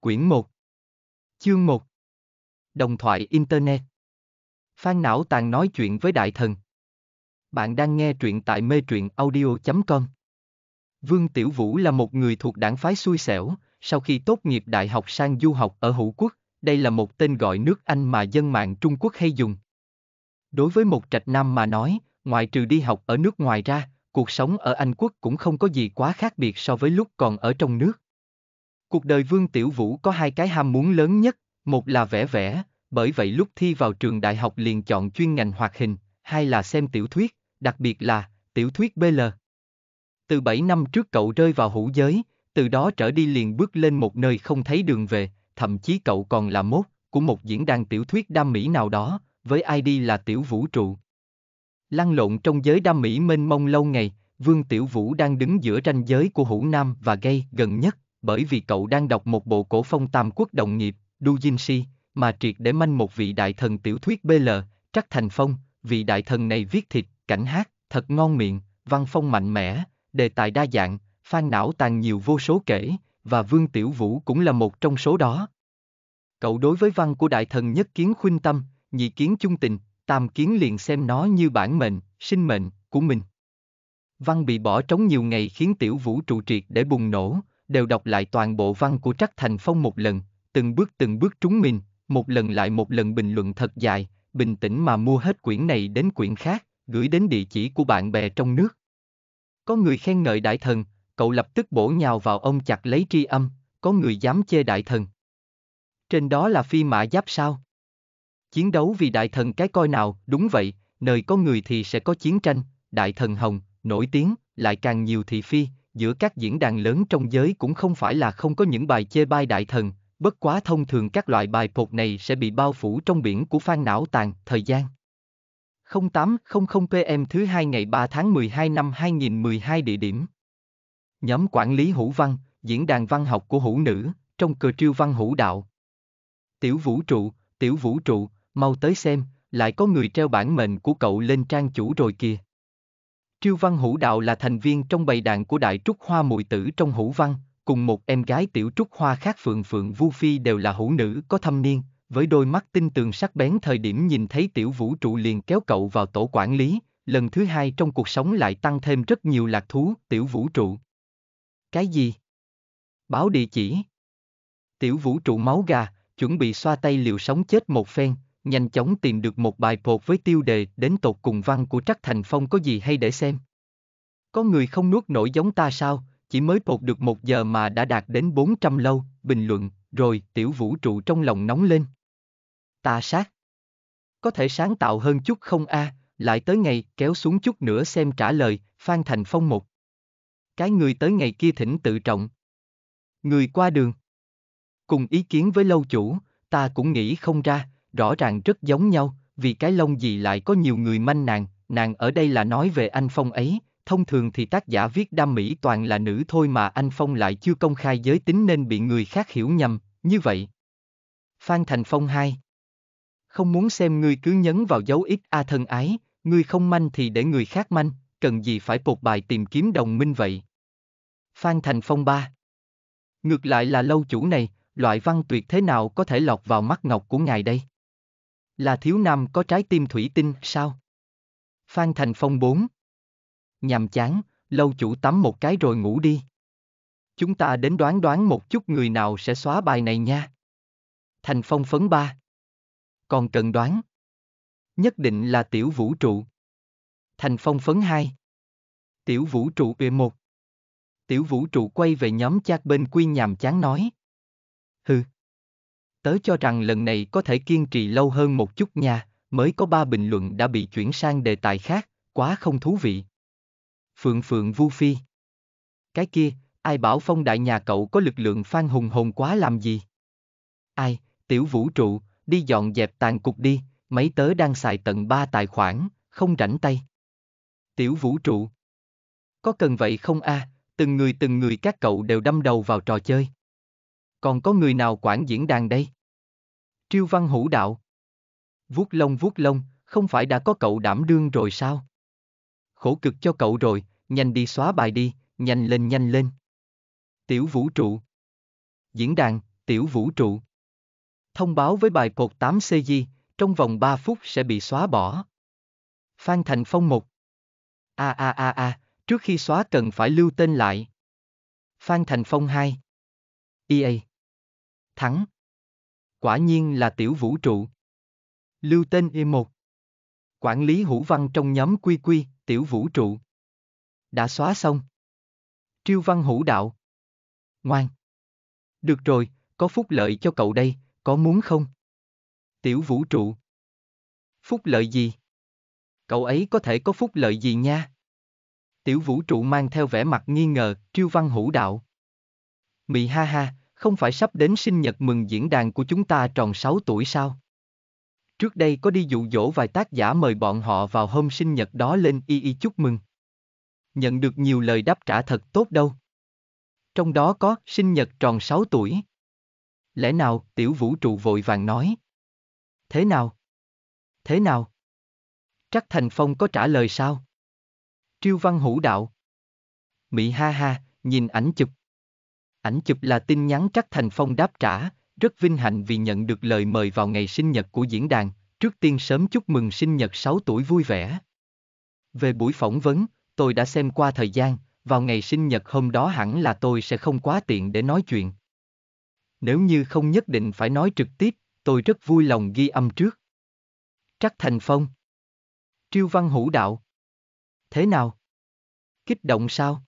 Quyển 1 Chương 1 Đồng thoại Internet Phan Não Tàn nói chuyện với Đại Thần Bạn đang nghe truyện tại mê truyện audio.com Vương Tiểu Vũ là một người thuộc đảng phái xui xẻo, sau khi tốt nghiệp đại học sang du học ở Hữu Quốc, đây là một tên gọi nước Anh mà dân mạng Trung Quốc hay dùng. Đối với một trạch nam mà nói, ngoại trừ đi học ở nước ngoài ra, cuộc sống ở Anh Quốc cũng không có gì quá khác biệt so với lúc còn ở trong nước. Cuộc đời Vương Tiểu Vũ có hai cái ham muốn lớn nhất, một là vẽ vẽ, bởi vậy lúc thi vào trường đại học liền chọn chuyên ngành hoạt hình, hai là xem tiểu thuyết, đặc biệt là tiểu thuyết BL. Từ 7 năm trước cậu rơi vào hữu giới, từ đó trở đi liền bước lên một nơi không thấy đường về, thậm chí cậu còn là mốt của một diễn đàn tiểu thuyết đam mỹ nào đó, với ID là Tiểu Vũ Trụ. Lăn lộn trong giới đam mỹ mênh mông lâu ngày, Vương Tiểu Vũ đang đứng giữa ranh giới của hữu nam và gay gần nhất, bởi vì cậu đang đọc một bộ cổ phong tam quốc đồng nghiệp, Du Jin Si, mà triệt để manh một vị đại thần tiểu thuyết BL, Trắc Thành Phong, vị đại thần này viết thịt, cảnh hát, thật ngon miệng, văn phong mạnh mẽ, đề tài đa dạng, phan não tàn nhiều vô số kể, và Vương Tiểu Vũ cũng là một trong số đó. Cậu đối với văn của đại thần nhất kiến khuyên tâm, nhị kiến chung tình, tam kiến liền xem nó như bản mệnh, sinh mệnh, của mình. Văn bị bỏ trống nhiều ngày khiến Tiểu Vũ trụ triệt để bùng nổ, đều đọc lại toàn bộ văn của Trắc Thành Phong một lần, từng bước từng bước trúng mình, một lần lại một lần bình luận thật dài, bình tĩnh mà mua hết quyển này đến quyển khác, gửi đến địa chỉ của bạn bè trong nước. Có người khen ngợi đại thần, cậu lập tức bổ nhào vào ông chặt lấy tri âm, có người dám chê đại thần. Trên đó là phi mã giáp sao? Chiến đấu vì đại thần cái coi nào, đúng vậy, nơi có người thì sẽ có chiến tranh, đại thần hồng, nổi tiếng, lại càng nhiều thị phi, giữa các diễn đàn lớn trong giới cũng không phải là không có những bài chê bai đại thần, bất quá thông thường các loại bài pột này sẽ bị bao phủ trong biển của phan não tàn, thời gian. 0800pm thứ hai ngày 3 tháng 12 năm 2012 địa điểm. Nhóm quản lý hữu văn, diễn đàn văn học của hữu nữ, trong cờ triêu văn hữu đạo. Tiểu vũ trụ, tiểu vũ trụ, mau tới xem, lại có người treo bản mệnh của cậu lên trang chủ rồi kìa. Triêu Văn Hữu Đạo là thành viên trong bầy đàn của Đại Trúc Hoa Mùi Tử trong Hữu Văn, cùng một em gái Tiểu Trúc Hoa khác Phượng Phượng Vu Phi đều là hữu nữ có thâm niên, với đôi mắt tinh tường sắc bén thời điểm nhìn thấy Tiểu Vũ Trụ liền kéo cậu vào tổ quản lý, lần thứ hai trong cuộc sống lại tăng thêm rất nhiều lạc thú Tiểu Vũ Trụ. Cái gì? Báo địa chỉ. Tiểu Vũ Trụ máu gà, chuẩn bị xoa tay liều sống chết một phen, nhanh chóng tìm được một bài pột với tiêu đề đến tột cùng văn của Trắc Thành Phong có gì hay để xem. Có người không nuốt nổi giống ta sao, chỉ mới pột được một giờ mà đã đạt đến 400 lâu, bình luận, rồi tiểu vũ trụ trong lòng nóng lên. Ta sát. Có thể sáng tạo hơn chút không a, à, lại tới ngày kéo xuống chút nữa xem trả lời, Phan Thành Phong một. Cái người tới ngày kia thỉnh tự trọng. Người qua đường. Cùng ý kiến với lâu chủ, ta cũng nghĩ không ra, rõ ràng rất giống nhau, vì cái lông gì lại có nhiều người manh nàng, nàng ở đây là nói về anh Phong ấy, thông thường thì tác giả viết đam mỹ toàn là nữ thôi mà anh Phong lại chưa công khai giới tính nên bị người khác hiểu nhầm, như vậy. Phan Thành Phong 2 Không muốn xem ngươi cứ nhấn vào dấu ít A thân ái, ngươi không manh thì để người khác manh, cần gì phải bột bài tìm kiếm đồng minh vậy. Phan Thành Phong 3 Ngược lại là lâu chủ này, loại văn tuyệt thế nào có thể lọt vào mắt ngọc của ngài đây? Là thiếu nam có trái tim thủy tinh, sao? Phan Thành Phong 4 Nhàm chán, lâu chủ tắm một cái rồi ngủ đi. Chúng ta đến đoán đoán một chút người nào sẽ xóa bài này nha. Thành Phong phấn ba. Còn cần đoán. Nhất định là tiểu vũ trụ. Thành Phong phấn hai. Tiểu vũ trụ về e một. Tiểu vũ trụ quay về nhóm chat bên quy nhàm chán nói. Hừ tớ cho rằng lần này có thể kiên trì lâu hơn một chút nha, mới có ba bình luận đã bị chuyển sang đề tài khác, quá không thú vị. Phượng Phượng Vu Phi Cái kia, ai bảo phong đại nhà cậu có lực lượng phan hùng hồn quá làm gì? Ai, tiểu vũ trụ, đi dọn dẹp tàn cục đi, mấy tớ đang xài tận ba tài khoản, không rảnh tay. Tiểu vũ trụ Có cần vậy không a? À? từng người từng người các cậu đều đâm đầu vào trò chơi. Còn có người nào quản diễn đàn đây? Triêu văn hữu đạo. Vuốt lông vuốt lông, không phải đã có cậu đảm đương rồi sao? Khổ cực cho cậu rồi, nhanh đi xóa bài đi, nhanh lên nhanh lên. Tiểu vũ trụ. Diễn đàn, tiểu vũ trụ. Thông báo với bài cột 8CG, trong vòng 3 phút sẽ bị xóa bỏ. Phan Thành Phong một. A a a a, trước khi xóa cần phải lưu tên lại. Phan Thành Phong 2. EA. Thắng. Quả nhiên là tiểu vũ trụ. Lưu tên Y1. E Quản lý hữu văn trong nhóm quy quy, tiểu vũ trụ. Đã xóa xong. Triêu văn hữu đạo. Ngoan. Được rồi, có phúc lợi cho cậu đây, có muốn không? Tiểu vũ trụ. Phúc lợi gì? Cậu ấy có thể có phúc lợi gì nha? Tiểu vũ trụ mang theo vẻ mặt nghi ngờ, triêu văn hữu đạo. Mị ha ha, không phải sắp đến sinh nhật mừng diễn đàn của chúng ta tròn 6 tuổi sao? Trước đây có đi dụ dỗ vài tác giả mời bọn họ vào hôm sinh nhật đó lên y y chúc mừng. Nhận được nhiều lời đáp trả thật tốt đâu. Trong đó có sinh nhật tròn 6 tuổi. Lẽ nào, tiểu vũ trụ vội vàng nói. Thế nào? Thế nào? Trắc Thành Phong có trả lời sao? Triêu Văn Hữu đạo. Mỹ ha ha, nhìn ảnh chụp. Ảnh chụp là tin nhắn Trác Thành Phong đáp trả, rất vinh hạnh vì nhận được lời mời vào ngày sinh nhật của diễn đàn, trước tiên sớm chúc mừng sinh nhật 6 tuổi vui vẻ. Về buổi phỏng vấn, tôi đã xem qua thời gian, vào ngày sinh nhật hôm đó hẳn là tôi sẽ không quá tiện để nói chuyện. Nếu như không nhất định phải nói trực tiếp, tôi rất vui lòng ghi âm trước. Trắc Thành Phong Triêu Văn Hữu Đạo Thế nào? Kích động sao?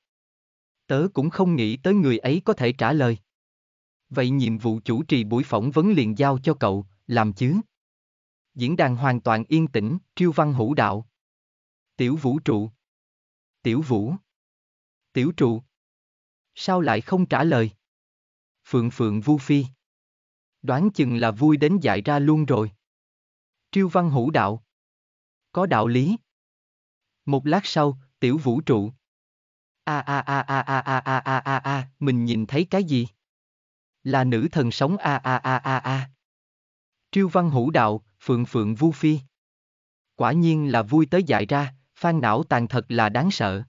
Tớ cũng không nghĩ tới người ấy có thể trả lời. Vậy nhiệm vụ chủ trì buổi phỏng vấn liền giao cho cậu, làm chứ? Diễn đàn hoàn toàn yên tĩnh, triêu văn hữu đạo. Tiểu vũ trụ. Tiểu vũ. Tiểu trụ. Sao lại không trả lời? Phượng Phượng Vu Phi. Đoán chừng là vui đến dại ra luôn rồi. Triêu văn hữu đạo. Có đạo lý. Một lát sau, tiểu vũ trụ, a a a a a a a a a a mình nhìn thấy cái gì là nữ thần sống a a a a a triêu văn hữu đạo phượng phượng vu phi quả nhiên là vui tới dại ra phan não tàn thật là đáng sợ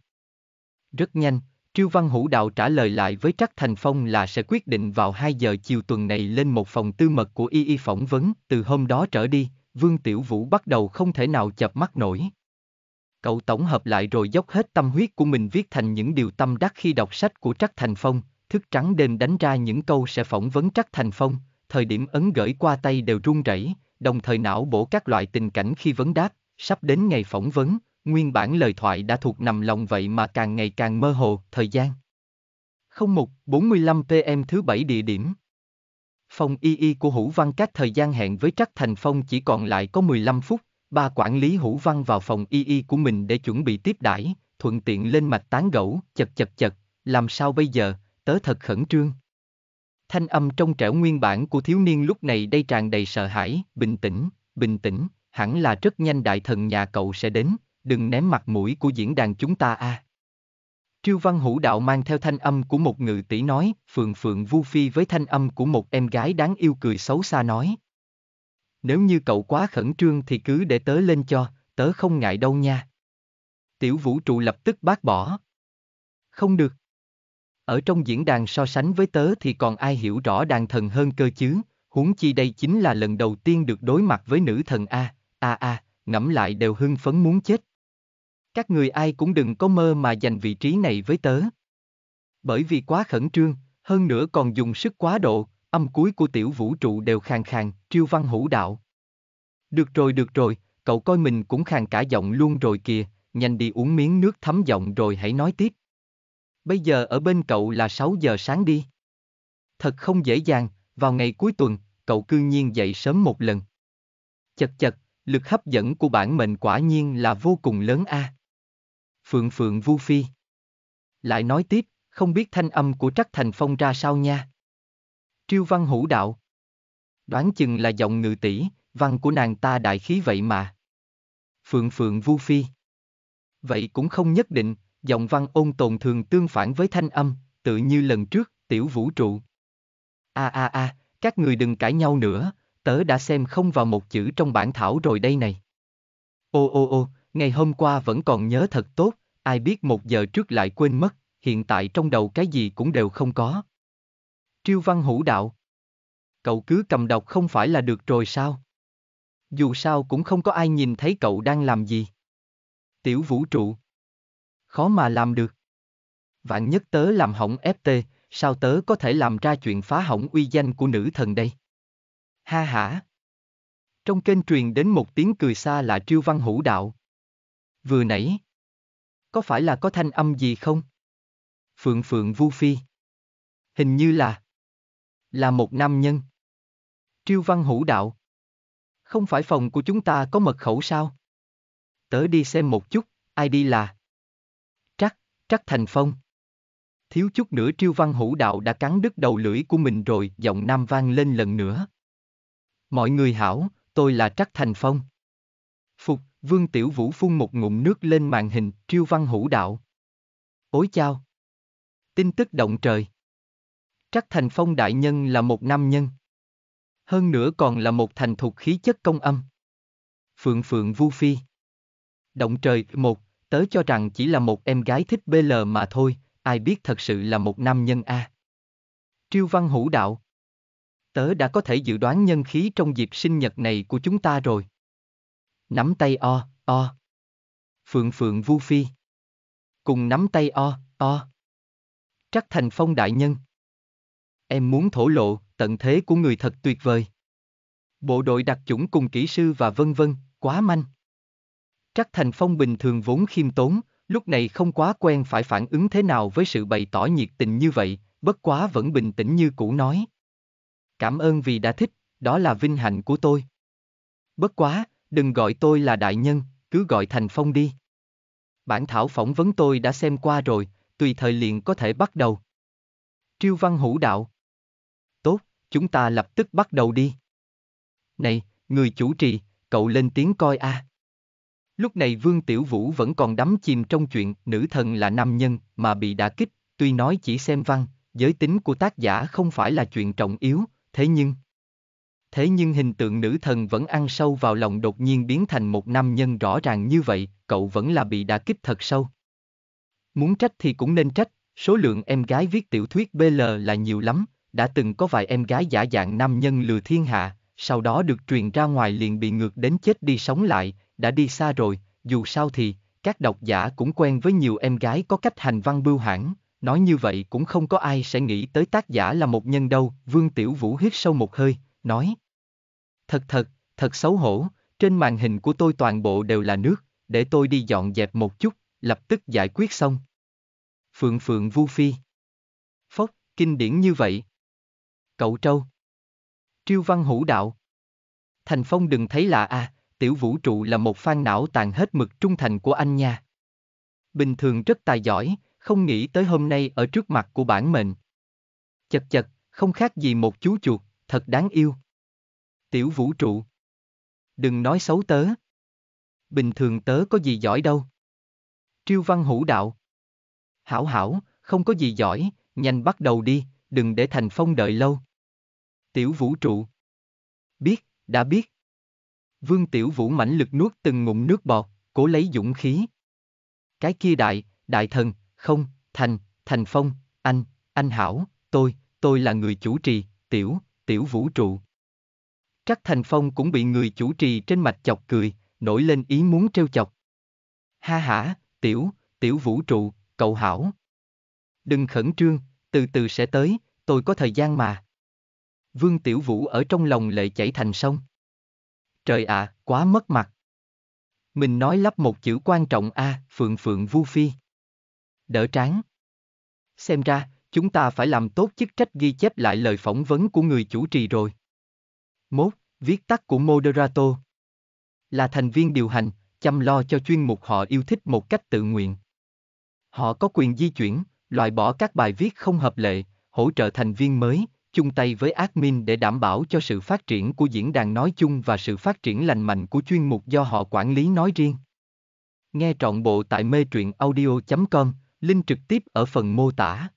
rất nhanh triêu văn hữu đạo trả lời lại với trắc thành phong là sẽ quyết định vào 2 giờ chiều tuần này lên một phòng tư mật của y y phỏng vấn từ hôm đó trở đi vương tiểu vũ bắt đầu không thể nào chập mắt nổi Cậu tổng hợp lại rồi dốc hết tâm huyết của mình viết thành những điều tâm đắc khi đọc sách của Trắc Thành Phong, thức trắng đêm đánh ra những câu sẽ phỏng vấn Trắc Thành Phong, thời điểm ấn gửi qua tay đều run rẩy, đồng thời não bổ các loại tình cảnh khi vấn đáp, sắp đến ngày phỏng vấn, nguyên bản lời thoại đã thuộc nằm lòng vậy mà càng ngày càng mơ hồ, thời gian. 01, 45 PM thứ bảy địa điểm. Phòng y y của Hữu Văn Cát thời gian hẹn với Trắc Thành Phong chỉ còn lại có 15 phút, Ba quản lý hữu văn vào phòng y y của mình để chuẩn bị tiếp đãi, thuận tiện lên mạch tán gẫu, chật chật chật, làm sao bây giờ, tớ thật khẩn trương. Thanh âm trong trẻo nguyên bản của thiếu niên lúc này đây tràn đầy sợ hãi, bình tĩnh, bình tĩnh, hẳn là rất nhanh đại thần nhà cậu sẽ đến, đừng ném mặt mũi của diễn đàn chúng ta a. À. Triêu Văn Hữu Đạo mang theo thanh âm của một ngự tỷ nói, phượng phượng vu phi với thanh âm của một em gái đáng yêu cười xấu xa nói nếu như cậu quá khẩn trương thì cứ để tớ lên cho, tớ không ngại đâu nha. Tiểu vũ trụ lập tức bác bỏ. Không được. Ở trong diễn đàn so sánh với tớ thì còn ai hiểu rõ đàn thần hơn cơ chứ, huống chi đây chính là lần đầu tiên được đối mặt với nữ thần A, A A, ngẫm lại đều hưng phấn muốn chết. Các người ai cũng đừng có mơ mà giành vị trí này với tớ. Bởi vì quá khẩn trương, hơn nữa còn dùng sức quá độ, âm cuối của tiểu vũ trụ đều khàn khàn, triêu văn hữu đạo. Được rồi được rồi, cậu coi mình cũng khàn cả giọng luôn rồi kìa, nhanh đi uống miếng nước thấm giọng rồi hãy nói tiếp. Bây giờ ở bên cậu là 6 giờ sáng đi. Thật không dễ dàng, vào ngày cuối tuần, cậu cư nhiên dậy sớm một lần. Chật chật, lực hấp dẫn của bản mệnh quả nhiên là vô cùng lớn a. À. Phượng Phượng Vu Phi Lại nói tiếp, không biết thanh âm của Trắc Thành Phong ra sao nha. Triêu văn hữu đạo. Đoán chừng là giọng ngự tỷ, văn của nàng ta đại khí vậy mà. Phượng Phượng Vu Phi. Vậy cũng không nhất định, giọng văn ôn tồn thường tương phản với thanh âm, tự như lần trước, tiểu vũ trụ. A a a, các người đừng cãi nhau nữa, tớ đã xem không vào một chữ trong bản thảo rồi đây này. Ô ô ô, ngày hôm qua vẫn còn nhớ thật tốt, ai biết một giờ trước lại quên mất, hiện tại trong đầu cái gì cũng đều không có. Triêu văn hữu đạo. Cậu cứ cầm đọc không phải là được rồi sao? Dù sao cũng không có ai nhìn thấy cậu đang làm gì. Tiểu vũ trụ. Khó mà làm được. Vạn nhất tớ làm hỏng FT, sao tớ có thể làm ra chuyện phá hỏng uy danh của nữ thần đây? Ha hả! Trong kênh truyền đến một tiếng cười xa là triêu văn hữu đạo. Vừa nãy. Có phải là có thanh âm gì không? Phượng Phượng Vu Phi. Hình như là. Là một nam nhân. Triêu Văn Hữu đạo. Không phải phòng của chúng ta có mật khẩu sao? Tớ đi xem một chút, ai đi là? Trắc, Trắc Thành Phong. Thiếu chút nữa Triêu Văn Hữu đạo đã cắn đứt đầu lưỡi của mình rồi, giọng nam vang lên lần nữa. Mọi người hảo, tôi là Trắc Thành Phong. Phục, Vương Tiểu Vũ phun một ngụm nước lên màn hình, Triêu Văn Hữu đạo. Ối chao! Tin tức động trời! Trắc Thành Phong đại nhân là một nam nhân. Hơn nữa còn là một thành thục khí chất công âm. Phượng Phượng Vu Phi. Động trời, một, tớ cho rằng chỉ là một em gái thích BL mà thôi, ai biết thật sự là một nam nhân a. Triêu Văn Hữu đạo. Tớ đã có thể dự đoán nhân khí trong dịp sinh nhật này của chúng ta rồi. Nắm tay o, o. Phượng Phượng Vu Phi. Cùng nắm tay o, o. Trắc Thành Phong đại nhân em muốn thổ lộ, tận thế của người thật tuyệt vời. Bộ đội đặc chủng cùng kỹ sư và vân vân, quá manh. Trắc Thành Phong bình thường vốn khiêm tốn, lúc này không quá quen phải phản ứng thế nào với sự bày tỏ nhiệt tình như vậy, bất quá vẫn bình tĩnh như cũ nói. Cảm ơn vì đã thích, đó là vinh hạnh của tôi. Bất quá, đừng gọi tôi là đại nhân, cứ gọi Thành Phong đi. Bản thảo phỏng vấn tôi đã xem qua rồi, tùy thời liền có thể bắt đầu. Triêu Văn Hữu đạo, chúng ta lập tức bắt đầu đi. Này, người chủ trì, cậu lên tiếng coi a. À. Lúc này Vương Tiểu Vũ vẫn còn đắm chìm trong chuyện nữ thần là nam nhân mà bị đả kích, tuy nói chỉ xem văn, giới tính của tác giả không phải là chuyện trọng yếu, thế nhưng... Thế nhưng hình tượng nữ thần vẫn ăn sâu vào lòng đột nhiên biến thành một nam nhân rõ ràng như vậy, cậu vẫn là bị đả kích thật sâu. Muốn trách thì cũng nên trách, số lượng em gái viết tiểu thuyết BL là nhiều lắm, đã từng có vài em gái giả dạng nam nhân lừa thiên hạ, sau đó được truyền ra ngoài liền bị ngược đến chết đi sống lại, đã đi xa rồi, dù sao thì, các độc giả cũng quen với nhiều em gái có cách hành văn bưu hãn, nói như vậy cũng không có ai sẽ nghĩ tới tác giả là một nhân đâu, Vương Tiểu Vũ hít sâu một hơi, nói. Thật thật, thật xấu hổ, trên màn hình của tôi toàn bộ đều là nước, để tôi đi dọn dẹp một chút, lập tức giải quyết xong. Phượng Phượng Vu Phi Phốc, kinh điển như vậy, Cậu trâu. Triêu văn hữu đạo. Thành Phong đừng thấy lạ à, tiểu vũ trụ là một phan não tàn hết mực trung thành của anh nha. Bình thường rất tài giỏi, không nghĩ tới hôm nay ở trước mặt của bản mệnh. Chật chật, không khác gì một chú chuột, thật đáng yêu. Tiểu vũ trụ. Đừng nói xấu tớ. Bình thường tớ có gì giỏi đâu. Triêu văn hữu đạo. Hảo hảo, không có gì giỏi, nhanh bắt đầu đi, đừng để Thành Phong đợi lâu. Tiểu vũ trụ. Biết, đã biết. Vương tiểu vũ mãnh lực nuốt từng ngụm nước bọt, cố lấy dũng khí. Cái kia đại, đại thần, không, thành, thành phong, anh, anh hảo, tôi, tôi là người chủ trì, tiểu, tiểu vũ trụ. Trắc thành phong cũng bị người chủ trì trên mặt chọc cười, nổi lên ý muốn trêu chọc. Ha ha, tiểu, tiểu vũ trụ, cậu hảo. Đừng khẩn trương, từ từ sẽ tới, tôi có thời gian mà. Vương Tiểu Vũ ở trong lòng lệ chảy thành sông. Trời ạ, à, quá mất mặt. Mình nói lắp một chữ quan trọng a, à, phượng phượng vu phi. Đỡ tráng. Xem ra, chúng ta phải làm tốt chức trách ghi chép lại lời phỏng vấn của người chủ trì rồi. Mốt, viết tắt của Moderato. Là thành viên điều hành, chăm lo cho chuyên mục họ yêu thích một cách tự nguyện. Họ có quyền di chuyển, loại bỏ các bài viết không hợp lệ, hỗ trợ thành viên mới, chung tay với admin để đảm bảo cho sự phát triển của diễn đàn nói chung và sự phát triển lành mạnh của chuyên mục do họ quản lý nói riêng. Nghe trọn bộ tại mê truyện audio.com, link trực tiếp ở phần mô tả.